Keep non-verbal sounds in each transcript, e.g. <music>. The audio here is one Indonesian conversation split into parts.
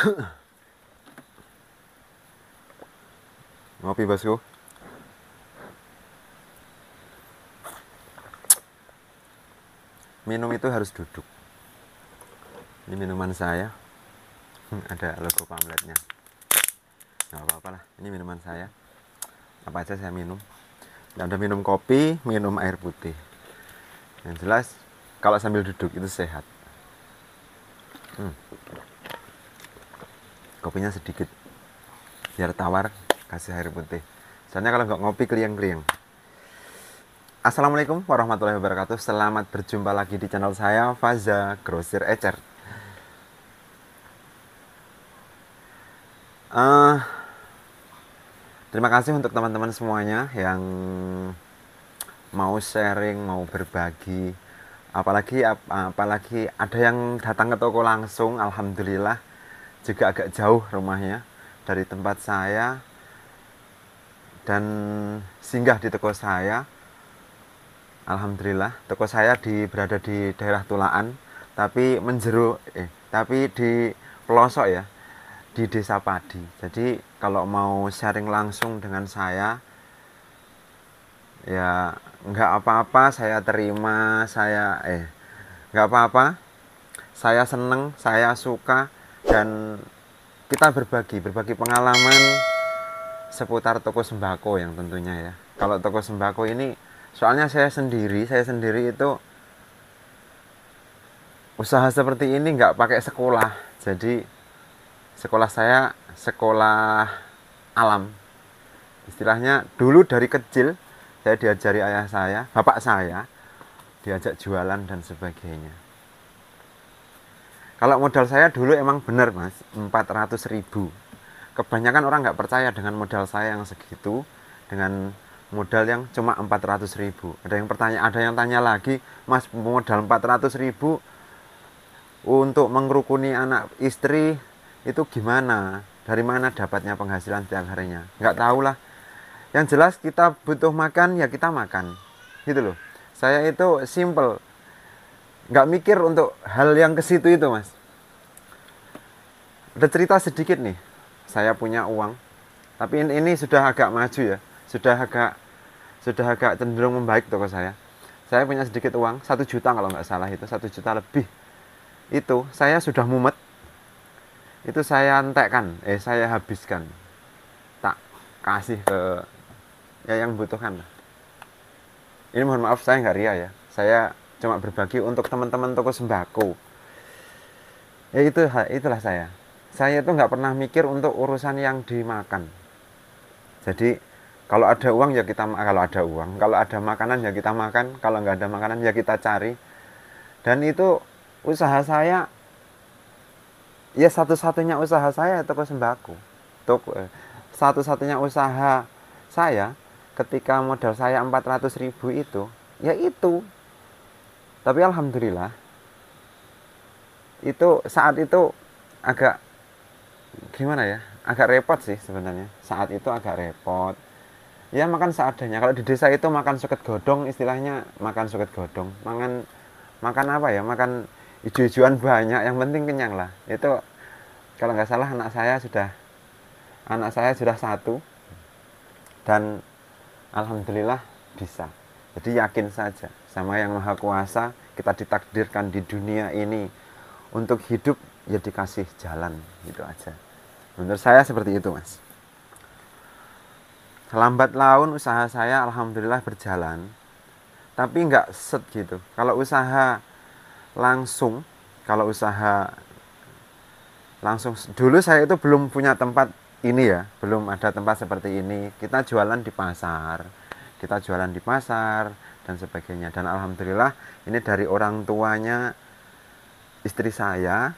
<coughs> Ngopi basku. Minum itu harus duduk. Ini minuman saya. <laughs> Ada logo pamletnya. nggak apa-apa lah. Ini minuman saya. Apa aja saya minum. Dan ada minum kopi, minum air putih. Yang jelas, kalau sambil duduk itu sehat. Hmm kopinya sedikit biar tawar kasih air putih soalnya kalau nggak ngopi kriang-kriang. Assalamualaikum warahmatullahi wabarakatuh Selamat berjumpa lagi di channel saya Faza Grosir Ecer uh, Terima kasih untuk teman-teman semuanya Yang mau sharing, mau berbagi Apalagi ap apalagi ada yang datang ke toko langsung Alhamdulillah juga agak jauh rumahnya dari tempat saya dan singgah di toko saya Alhamdulillah toko saya di berada di daerah Tulaan tapi menjeru eh tapi di pelosok ya di desa padi jadi kalau mau sharing langsung dengan saya ya nggak apa-apa saya terima saya eh nggak apa-apa saya seneng saya suka dan kita berbagi berbagi pengalaman seputar toko sembako yang tentunya ya kalau toko sembako ini soalnya saya sendiri saya sendiri itu usaha seperti ini nggak pakai sekolah jadi sekolah saya sekolah alam istilahnya dulu dari kecil saya diajari ayah saya bapak saya diajak jualan dan sebagainya kalau modal saya dulu emang benar mas, 400 ribu. Kebanyakan orang nggak percaya dengan modal saya yang segitu, dengan modal yang cuma 400 ribu. Ada yang pertanya, ada yang tanya lagi, mas modal 400 ribu untuk mengerukuni anak istri itu gimana? Dari mana dapatnya penghasilan tiap harinya? Nggak tahu lah. Yang jelas kita butuh makan ya kita makan, gitu loh. Saya itu simple, nggak mikir untuk hal yang ke situ itu mas ada cerita sedikit nih saya punya uang tapi ini, ini sudah agak maju ya sudah agak sudah agak cenderung membaik toko saya saya punya sedikit uang satu juta kalau nggak salah itu satu juta lebih itu saya sudah mumet itu saya entekkan eh saya habiskan tak kasih ke ya yang butuhkan ini mohon maaf saya nggak ria ya saya cuma berbagi untuk teman-teman toko sembako ya itu itulah saya saya itu nggak pernah mikir untuk urusan yang dimakan. Jadi kalau ada uang ya kita kalau ada uang, kalau ada makanan ya kita makan, kalau nggak ada makanan ya kita cari. Dan itu usaha saya ya satu-satunya usaha saya toko sembako. Toko eh, satu-satunya usaha saya ketika modal saya 400 ribu itu ya itu tapi alhamdulillah itu saat itu agak gimana ya agak repot sih sebenarnya saat itu agak repot ya makan seadanya kalau di desa itu makan suket godong istilahnya makan suket godong makan makan apa ya makan ijo-ijoan banyak yang penting kenyang lah itu kalau nggak salah anak saya sudah anak saya sudah satu dan alhamdulillah bisa jadi yakin saja sama yang maha kuasa kita ditakdirkan di dunia ini untuk hidup ya dikasih jalan gitu aja menurut saya seperti itu mas selambat laun usaha saya alhamdulillah berjalan tapi nggak set gitu kalau usaha langsung kalau usaha langsung dulu saya itu belum punya tempat ini ya belum ada tempat seperti ini kita jualan di pasar kita jualan di pasar dan sebagainya dan alhamdulillah ini dari orang tuanya istri saya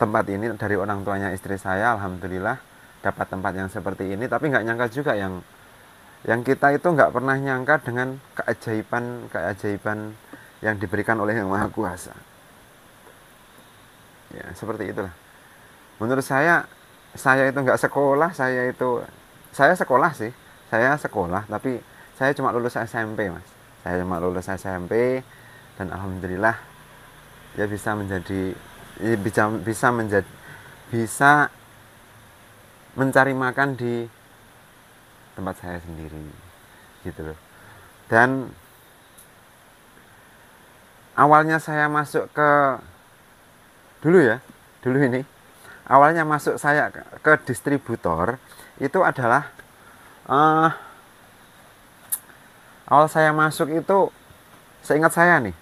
tempat ini dari orang tuanya istri saya alhamdulillah dapat tempat yang seperti ini tapi nggak nyangka juga yang yang kita itu nggak pernah nyangka dengan keajaiban keajaiban yang diberikan oleh yang maha kuasa ya seperti itulah menurut saya saya itu nggak sekolah saya itu saya sekolah sih saya sekolah tapi saya cuma lulus SMP mas saya cuma lulus SMP dan alhamdulillah ya bisa menjadi Iya, bisa bisa menjadi bisa mencari makan di tempat saya sendiri gitu loh dan awalnya saya masuk ke dulu ya dulu ini awalnya masuk saya ke, distributor itu adalah uh, awal saya masuk itu seingat saya nih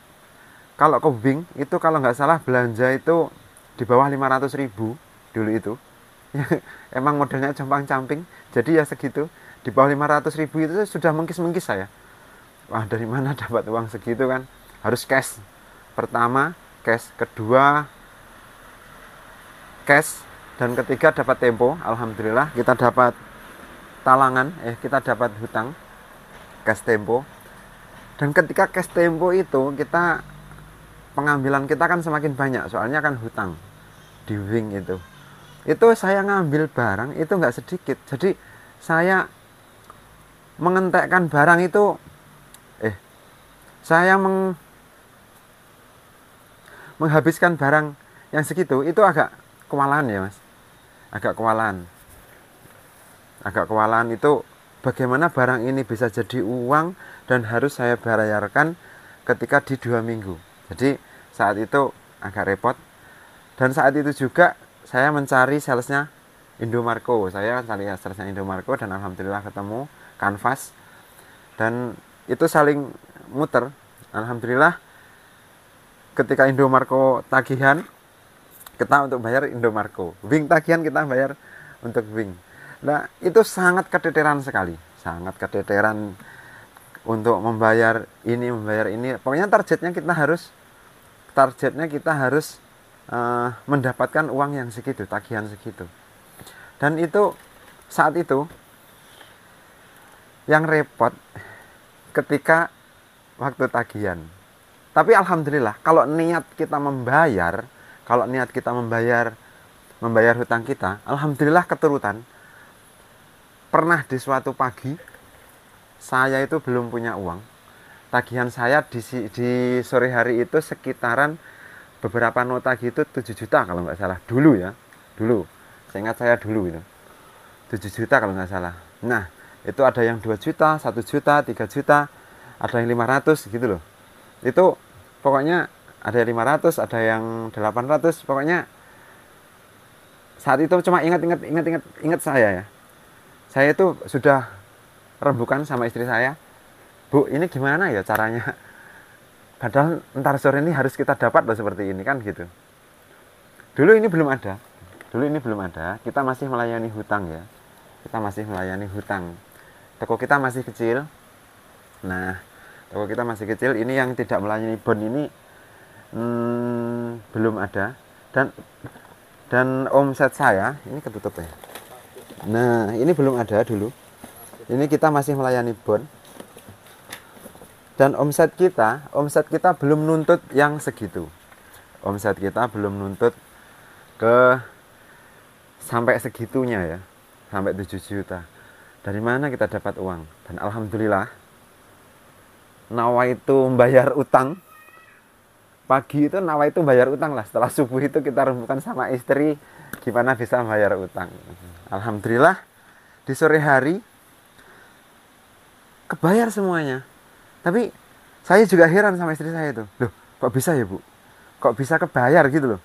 kalau ke Wing itu kalau nggak salah belanja itu di bawah 500 ribu dulu itu <laughs> emang modelnya jombang camping jadi ya segitu di bawah 500 ribu itu sudah mengkis-mengkis saya wah dari mana <laughs> dapat uang segitu kan harus cash pertama cash kedua cash dan ketiga dapat tempo alhamdulillah kita dapat talangan eh kita dapat hutang cash tempo dan ketika cash tempo itu kita pengambilan kita kan semakin banyak soalnya kan hutang di wing itu itu saya ngambil barang itu nggak sedikit jadi saya mengentekkan barang itu eh saya meng, menghabiskan barang yang segitu itu agak kewalahan ya mas agak kewalahan agak kewalahan itu bagaimana barang ini bisa jadi uang dan harus saya bayarkan ketika di dua minggu jadi saat itu agak repot dan saat itu juga saya mencari salesnya Indomarko saya cari salesnya Indomarko dan alhamdulillah ketemu kanvas dan itu saling muter alhamdulillah ketika Indomarko tagihan kita untuk bayar Indomarko wing tagihan kita bayar untuk wing nah itu sangat keteteran sekali sangat keteteran untuk membayar ini membayar ini pokoknya targetnya kita harus targetnya kita harus uh, mendapatkan uang yang segitu tagihan segitu dan itu saat itu yang repot ketika waktu tagihan tapi alhamdulillah kalau niat kita membayar kalau niat kita membayar membayar hutang kita alhamdulillah keturutan pernah di suatu pagi saya itu belum punya uang tagihan saya di, di sore hari itu sekitaran beberapa nota gitu 7 juta kalau nggak salah dulu ya dulu saya ingat saya dulu itu 7 juta kalau nggak salah nah itu ada yang 2 juta 1 juta 3 juta ada yang 500 gitu loh itu pokoknya ada yang 500 ada yang 800 pokoknya saat itu cuma ingat-ingat ingat-ingat ingat saya ya saya itu sudah rembukan sama istri saya bu ini gimana ya caranya <laughs> padahal ntar sore ini harus kita dapat loh seperti ini kan gitu dulu ini belum ada dulu ini belum ada kita masih melayani hutang ya kita masih melayani hutang toko kita masih kecil nah toko kita masih kecil ini yang tidak melayani bond ini hmm, belum ada dan dan omset saya ini ketutup ya nah ini belum ada dulu ini kita masih melayani bon dan omset kita omset kita belum nuntut yang segitu omset kita belum nuntut ke sampai segitunya ya sampai 7 juta dari mana kita dapat uang dan alhamdulillah Nawa itu membayar utang pagi itu Nawa itu bayar utang lah setelah subuh itu kita rembukan sama istri gimana bisa membayar utang alhamdulillah di sore hari kebayar semuanya tapi saya juga heran sama istri saya itu loh kok bisa ya bu kok bisa kebayar gitu loh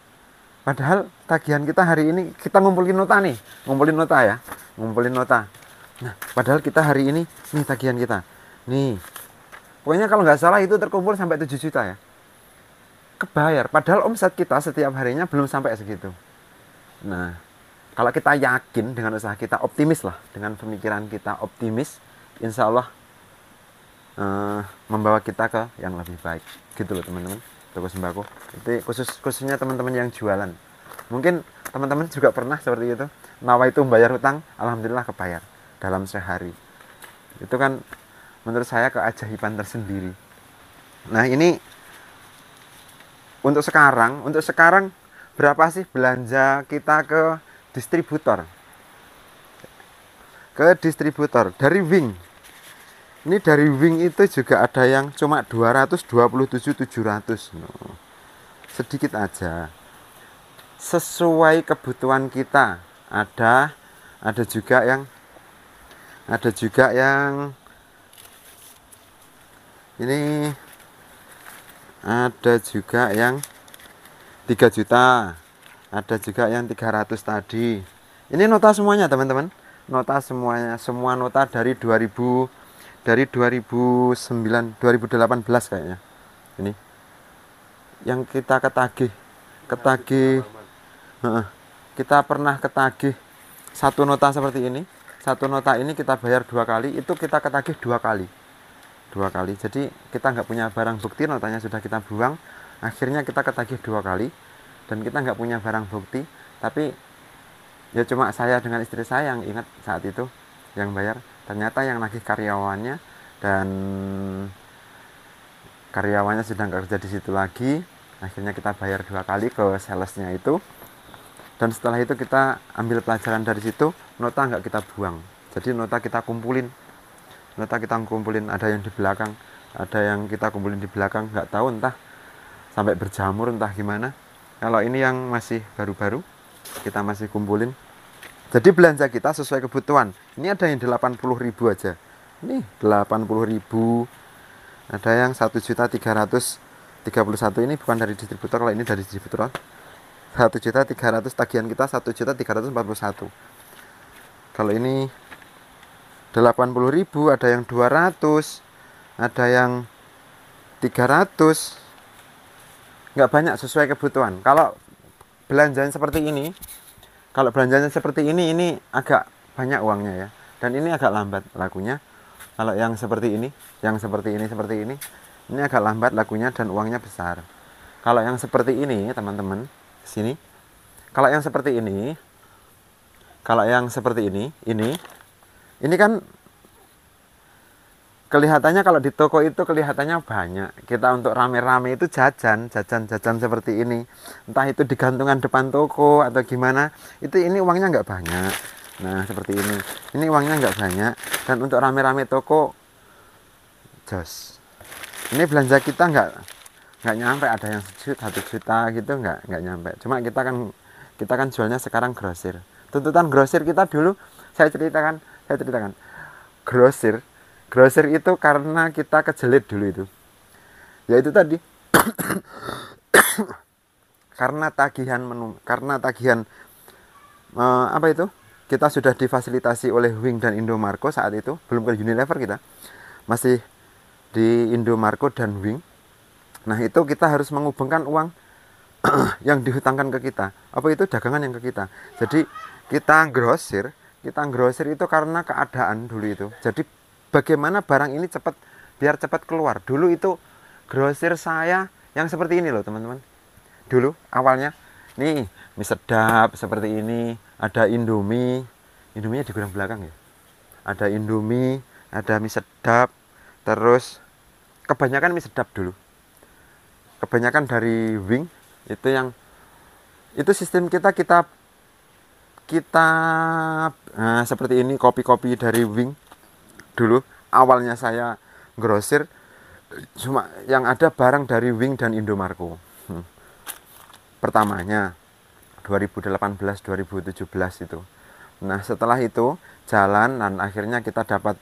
padahal tagihan kita hari ini kita ngumpulin nota nih ngumpulin nota ya ngumpulin nota nah padahal kita hari ini nih tagihan kita nih pokoknya kalau nggak salah itu terkumpul sampai 7 juta ya kebayar padahal omset kita setiap harinya belum sampai segitu nah kalau kita yakin dengan usaha kita optimis lah dengan pemikiran kita optimis insya Allah uh, membawa kita ke yang lebih baik gitu loh teman-teman toko sembako itu khusus khususnya teman-teman yang jualan mungkin teman-teman juga pernah seperti itu nawa itu membayar utang alhamdulillah kebayar dalam sehari itu kan menurut saya keajaiban tersendiri nah ini untuk sekarang untuk sekarang berapa sih belanja kita ke distributor ke distributor dari Wing ini dari wing itu juga ada yang cuma 227 700 no. sedikit aja sesuai kebutuhan kita ada ada juga yang ada juga yang ini ada juga yang 3 juta ada juga yang 300 tadi ini nota semuanya teman-teman nota semuanya semua nota dari 2000 dari 2009 2018 kayaknya ini yang kita ketagih ketagih kita pernah ketagih satu nota seperti ini satu nota ini kita bayar dua kali itu kita ketagih dua kali dua kali jadi kita nggak punya barang bukti notanya sudah kita buang akhirnya kita ketagih dua kali dan kita nggak punya barang bukti tapi ya cuma saya dengan istri saya yang ingat saat itu yang bayar ternyata yang lagi karyawannya dan karyawannya sedang kerja di situ lagi akhirnya kita bayar dua kali ke salesnya itu dan setelah itu kita ambil pelajaran dari situ nota nggak kita buang jadi nota kita kumpulin nota kita kumpulin ada yang di belakang ada yang kita kumpulin di belakang nggak tahu entah sampai berjamur entah gimana kalau ini yang masih baru-baru kita masih kumpulin jadi belanja kita sesuai kebutuhan. Ini ada yang 80 ribu aja. Ini 80 ribu. Ada yang 1 juta ini bukan dari distributor kalau ini dari distributor 1 juta 300 tagihan kita 1 juta kalau ini 80 ribu ada yang 200 ada yang 300 nggak banyak sesuai kebutuhan kalau belanjaan seperti ini kalau belanjanya seperti ini ini agak banyak uangnya ya dan ini agak lambat lagunya. kalau yang seperti ini yang seperti ini seperti ini ini agak lambat lagunya dan uangnya besar kalau yang seperti ini teman-teman sini kalau yang seperti ini kalau yang seperti ini ini ini kan kelihatannya kalau di toko itu kelihatannya banyak kita untuk rame-rame itu jajan jajan jajan seperti ini entah itu digantungan depan toko atau gimana itu ini uangnya nggak banyak nah seperti ini ini uangnya nggak banyak dan untuk rame-rame toko jos ini belanja kita nggak nggak nyampe ada yang sejuta satu juta gitu nggak nggak nyampe cuma kita kan kita kan jualnya sekarang grosir tuntutan grosir kita dulu saya ceritakan saya ceritakan grosir grosir itu karena kita kejelit dulu itu ya itu tadi <coughs> karena tagihan menu karena tagihan uh, apa itu kita sudah difasilitasi oleh Wing dan Indomarko saat itu belum ke Unilever kita masih di Indomarko dan Wing nah itu kita harus menghubungkan uang <coughs> yang dihutangkan ke kita apa itu dagangan yang ke kita jadi kita grosir kita grosir itu karena keadaan dulu itu jadi bagaimana barang ini cepat biar cepat keluar dulu itu grosir saya yang seperti ini loh teman-teman dulu awalnya nih mie sedap seperti ini ada indomie Indomie di gudang belakang ya ada indomie ada mie sedap terus kebanyakan mie sedap dulu kebanyakan dari wing itu yang itu sistem kita kita kita nah, seperti ini kopi-kopi dari wing dulu awalnya saya grosir cuma yang ada barang dari Wing dan Indomarko. Hmm. Pertamanya 2018 2017 itu. Nah, setelah itu jalan dan akhirnya kita dapat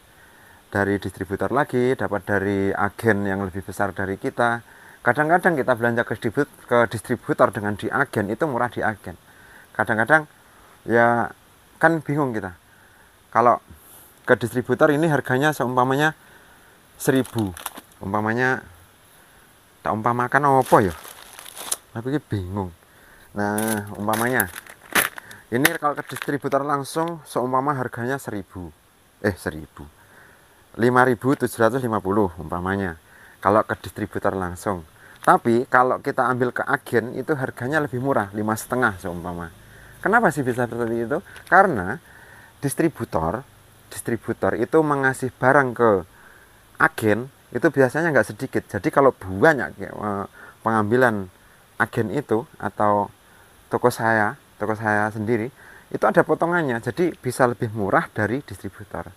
dari distributor lagi, dapat dari agen yang lebih besar dari kita. Kadang-kadang kita belanja ke distributor, ke distributor dengan di agen itu murah di agen. Kadang-kadang ya kan bingung kita. Kalau ke distributor ini harganya seumpamanya seribu umpamanya tak umpamakan apa ya aku ini bingung nah umpamanya ini kalau ke distributor langsung seumpama harganya seribu eh seribu 1000 5750 umpamanya kalau ke distributor langsung tapi kalau kita ambil ke agen itu harganya lebih murah lima setengah seumpama kenapa sih bisa seperti itu karena distributor distributor itu mengasih barang ke agen itu biasanya nggak sedikit jadi kalau banyak ya, eh, pengambilan agen itu atau toko saya toko saya sendiri itu ada potongannya jadi bisa lebih murah dari distributor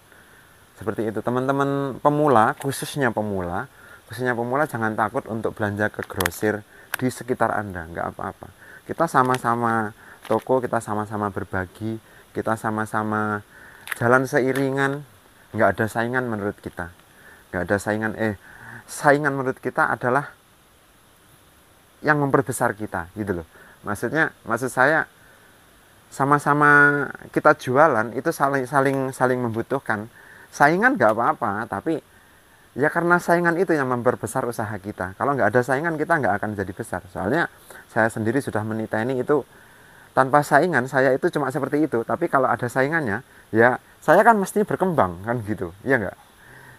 seperti itu teman-teman pemula khususnya pemula khususnya pemula jangan takut untuk belanja ke grosir di sekitar anda nggak apa-apa kita sama-sama toko kita sama-sama berbagi kita sama-sama jalan seiringan nggak ada saingan menurut kita nggak ada saingan eh saingan menurut kita adalah yang memperbesar kita gitu loh maksudnya maksud saya sama-sama kita jualan itu saling saling saling membutuhkan saingan nggak apa-apa tapi ya karena saingan itu yang memperbesar usaha kita kalau nggak ada saingan kita nggak akan jadi besar soalnya saya sendiri sudah ini itu tanpa saingan saya itu cuma seperti itu tapi kalau ada saingannya ya saya kan mestinya berkembang kan gitu ya enggak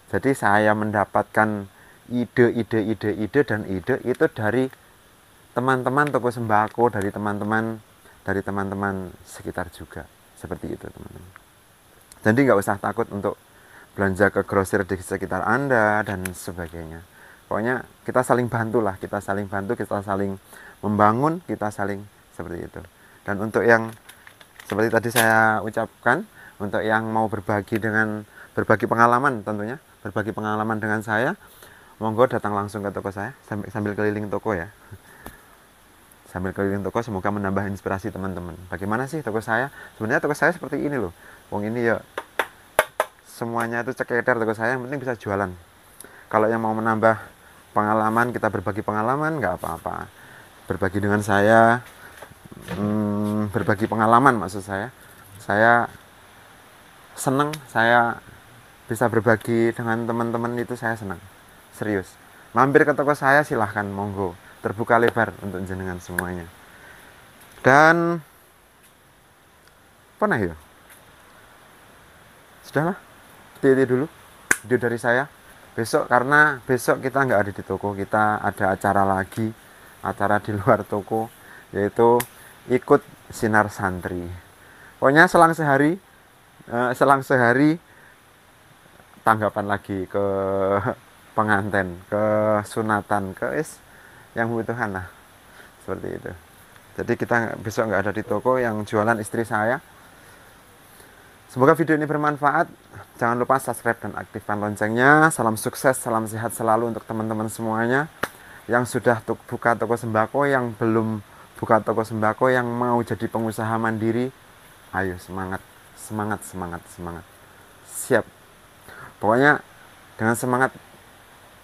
jadi saya mendapatkan ide ide ide ide dan ide itu dari teman-teman toko sembako dari teman-teman dari teman-teman sekitar juga seperti itu teman-teman jadi nggak usah takut untuk belanja ke grosir di sekitar anda dan sebagainya pokoknya kita saling bantu lah kita saling bantu kita saling membangun kita saling seperti itu dan untuk yang seperti tadi saya ucapkan untuk yang mau berbagi dengan berbagi pengalaman tentunya berbagi pengalaman dengan saya monggo datang langsung ke toko saya sambil, sambil keliling toko ya <laughs> sambil keliling toko semoga menambah inspirasi teman-teman bagaimana sih toko saya sebenarnya toko saya seperti ini loh wong ini ya semuanya itu ceketer toko saya yang penting bisa jualan kalau yang mau menambah pengalaman kita berbagi pengalaman nggak apa-apa berbagi dengan saya hmm, berbagi pengalaman maksud saya saya senang saya bisa berbagi dengan teman-teman itu saya senang serius mampir ke toko saya silahkan monggo terbuka lebar untuk jenengan semuanya dan pernah ya sudahlah titi dulu video dari saya besok karena besok kita nggak ada di toko kita ada acara lagi acara di luar toko yaitu ikut sinar santri pokoknya selang sehari Eh, selang sehari tanggapan lagi ke <laughs> penganten, ke sunatan, ke is yang butuhan lah seperti itu. Jadi kita besok nggak ada di toko yang jualan istri saya. Semoga video ini bermanfaat. Jangan lupa subscribe dan aktifkan loncengnya. Salam sukses, salam sehat selalu untuk teman-teman semuanya yang sudah buka toko sembako, yang belum buka toko sembako, yang mau jadi pengusaha mandiri. Ayo semangat semangat semangat semangat siap pokoknya dengan semangat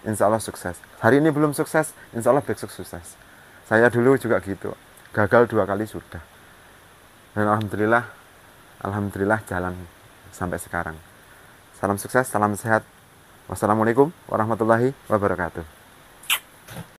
insya Allah sukses hari ini belum sukses insya Allah besok sukses saya dulu juga gitu gagal dua kali sudah dan alhamdulillah alhamdulillah jalan sampai sekarang salam sukses salam sehat wassalamualaikum warahmatullahi wabarakatuh